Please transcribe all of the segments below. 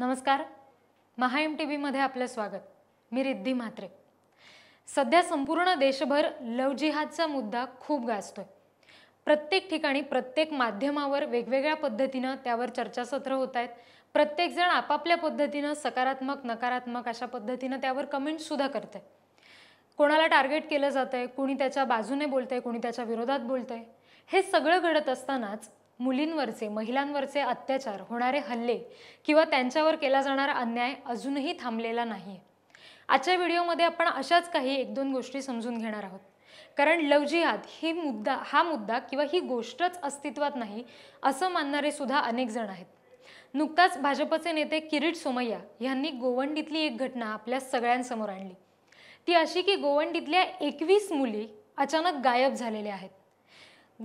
नमस्कार महा M T व्हीमध्ये आपलं स्वागत मी रिद्धी म्हात्रे सध्या संपूर्ण देशभर लव जिहादचा मुद्दा खूप गाजतोय प्रत्येक ठिकाणी प्रत्येक माध्यमावर वेगवेगळ्या पद्धतीनं त्यावर चर्चासत्र होत आहेत प्रत्येकजण आपापल्या पद्धतीनं सकारात्मक नकारात्मक अशा पद्धतीनं त्यावर कमेंटसुद्धा करत आहे कोणाला टार्गेट केलं जातं आहे कुणी त्याच्या बाजूने बोलतंय कोणी त्याच्या विरोधात बोलतंय हे सगळं घडत असतानाच मुलींवरचे महिलांवरचे अत्याचार होणारे हल्ले किंवा त्यांच्यावर केला जाणारा अन्याय अजूनही थांबलेला नाही आजच्या व्हिडिओमध्ये आपण अशाच काही एक दोन गोष्टी समजून घेणार आहोत कारण लव जिहाद ही मुद्दा हा मुद्दा किंवा ही गोष्टच अस्तित्वात नाही असं मानणारे सुद्धा अनेक जण आहेत नुकताच भाजपचे नेते किरीट सोमय्या यांनी गोवंडीतली एक घटना आपल्या सगळ्यांसमोर आणली ती अशी की गोवंडीतल्या एकवीस मुली अचानक गायब झालेल्या आहेत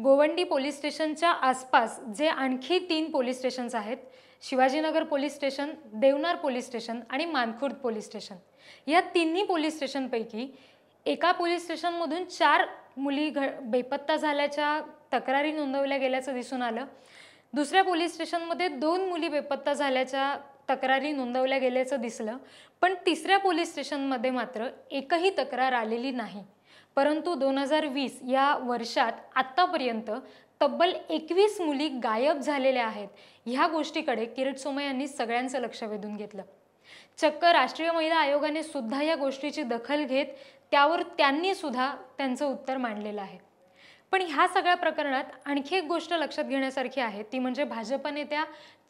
गोवंडी पोलीस स्टेशनच्या आसपास जे आणखी तीन पोलीस स्टेशन्स आहेत Shivajinagar police station Deonar police station आणि मानखुर्द पोलीस स्टेशन या तिन्ही पोलीस स्टेशनपैकी एका पोलीस स्टेशनमधून चार मुली घ बेपत्ता झाल्याच्या तक्रारी नोंदवल्या गेल्याचं दिसून आलं दुसऱ्या पोलीस स्टेशनमध्ये दोन मुली बेपत्ता झाल्याच्या तक्रारी नोंदवल्या गेल्याचं दिसलं पण तिसऱ्या पोलीस स्टेशनमध्ये मात्र एकही तक्रार आलेली नाही परंतु दोन हजार वीस या वर्षात आत्तापर्यंत तब्बल एकवीस मुली गायब झालेल्या आहेत ह्या गोष्टीकडे किरीट सोमय यांनी सगळ्यांचं लक्ष वेधून घेतलं चक्क राष्ट्रीय महिला आयोगाने सुद्धा या गोष्टीची दखल घेत त्यावर त्यांनी सुद्धा त्यांचं उत्तर मांडलेलं आहे पण ह्या सगळ्या प्रकरणात आणखी एक गोष्ट लक्षात घेण्यासारखी आहे ती म्हणजे भाजप नेत्या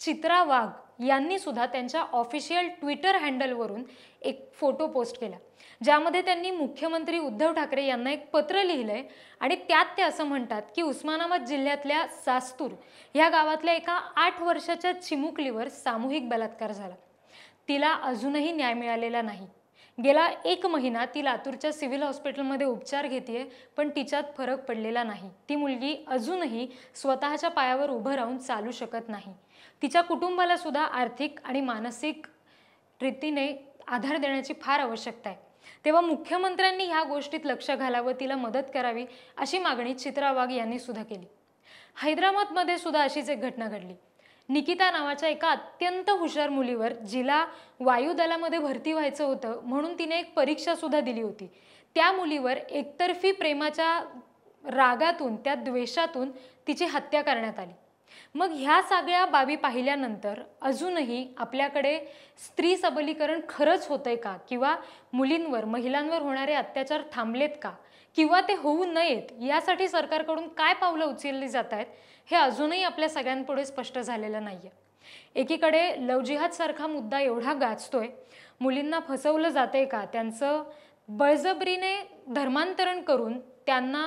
चित्रा वाघ यांनी सुद्धा त्यांच्या ऑफिशियल ट्विटर हँडलवरून एक फोटो पोस्ट केला ज्यामध्ये त्यांनी मुख्यमंत्री उद्धव ठाकरे यांना एक पत्र लिहिलं आहे आणि त्यात ते असं म्हणतात की उस्मानाबाद जिल्ह्यातल्या सास्तूर ह्या गावातल्या एका आठ वर्षाच्या चिमुकलीवर सामूहिक बलात्कार झाला तिला अजूनही न्याय मिळालेला नाही गेला एक महिना ती लातूरच्या सिव्हिल हॉस्पिटलमध्ये उपचार घेते पण तिच्यात फरक पडलेला नाही ती मुलगी अजूनही स्वतःच्या पायावर उभं राहून चालू शकत नाही तिच्या कुटुंबाला सुद्धा आर्थिक आणि मानसिक रीतीने आधार देण्याची फार आवश्यकता आहे तेव्हा मुख्यमंत्र्यांनी ह्या गोष्टीत लक्ष घालावं तिला मदत करावी अशी मागणी चित्रा वाघ यांनी सुद्धा केली हैदराबादमध्ये सुद्धा अशीच एक घटना घडली निकिता नावाच्या एका अत्यंत हुशार मुलीवर जिला वायुदलामध्ये भरती व्हायचं होतं म्हणून तिने एक परीक्षासुद्धा दिली होती त्या मुलीवर एकतर्फी प्रेमाच्या रागातून त्या द्वेषातून तिची हत्या करण्यात आली मग ह्या सगळ्या बाबी पाहिल्यानंतर अजूनही आपल्याकडे स्त्री सबलीकरण खरंच होतंय का किंवा मुलींवर महिलांवर होणारे अत्याचार थांबलेत का किंवा ते होऊ नयेत यासाठी सरकारकडून काय पावलं उचलली जात आहेत हे अजूनही आपल्या सगळ्यांपुढे स्पष्ट झालेलं नाही आहे एकीकडे लवजिहादसारखा मुद्दा एवढा गाजतोय मुलींना फसवलं जाते का त्यांचं बळजबरीने धर्मांतरण करून त्यांना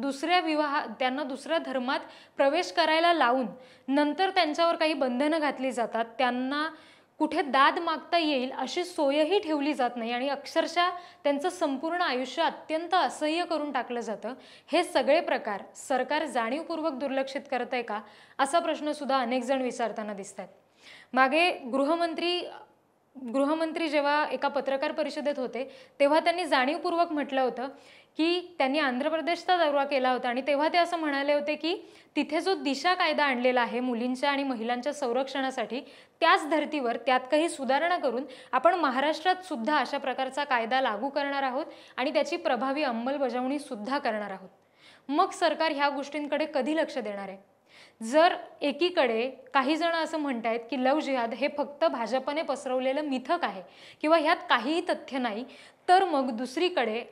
दुसऱ्या विवाह त्यांना दुसऱ्या धर्मात प्रवेश करायला लावून नंतर त्यांच्यावर काही बंधनं घातली जातात त्यांना कुठे दाद मागता येईल अशी सोयही ठेवली जात नाही आणि अक्षरशः त्यांचं संपूर्ण आयुष्य अत्यंत असह्य करून टाकलं जातं हे सगळे प्रकार सरकार जाणीवपूर्वक दुर्लक्षित करत आहे का असा प्रश्नसुद्धा अनेक जण विचारताना दिसत आहेत मागे गृहमंत्री गृहमंत्री जेव्हा एका पत्रकार परिषदेत होते तेव्हा त्यांनी जाणीवपूर्वक म्हटलं होतं की त्यांनी आंध्र प्रदेशचा दौरा केला होता आणि तेव्हा ते असं म्हणाले होते की तिथे जो दिशा कायदा आणलेला आहे मुलींच्या आणि महिलांच्या संरक्षणासाठी त्याच धर्तीवर त्यात काही सुधारणा करून आपण महाराष्ट्रात सुद्धा अशा प्रकारचा कायदा लागू करणार आहोत आणि त्याची प्रभावी अंमलबजावणी सुद्धा करणार आहोत मग सरकार ह्या गोष्टींकडे कधी लक्ष देणार आहे जर एकीकडे काही जण असं आहेत की लव जिहाद हे फक्त भाजपने पसरवलेलं मिथक आहे किंवा ह्यात काहीही तथ्य नाही तर मग दुसरीकडे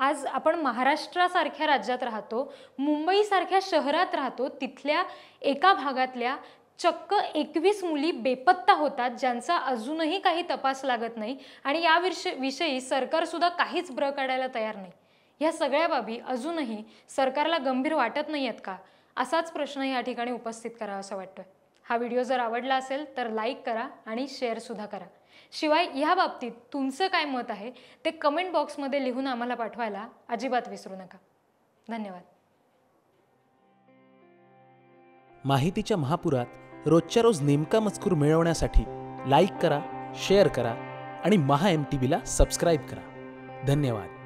आज आपण महाराष्ट्रासारख्या राज्यात राहतो मुंबईसारख्या शहरात राहतो तिथल्या एका भागातल्या चक्क एकवीस मुली बेपत्ता होतात ज्यांचा अजूनही काही तपास लागत नाही आणि या विषय विषयी सरकारसुद्धा काहीच ब्र काढायला तयार नाही ह्या सगळ्या बाबी अजूनही सरकारला गंभीर वाटत नाही आहेत का असाच प्रश्न या ठिकाणी उपस्थित करावा असं वाटतोय हा व्हिडिओ जर आवडला असेल तर लाईक करा आणि शेअरसुद्धा करा शिवाय ह्या बाबतीत तुमचं काय मत आहे ते कमेंट बॉक्समध्ये लिहून आम्हाला पाठवायला अजिबात विसरू नका धन्यवाद माहितीच्या महापुरात रोजच्या रोज नेमका मजकूर मिळवण्यासाठी लाईक करा शेअर करा आणि महा एम टी व्हीला सबस्क्राईब करा धन्यवाद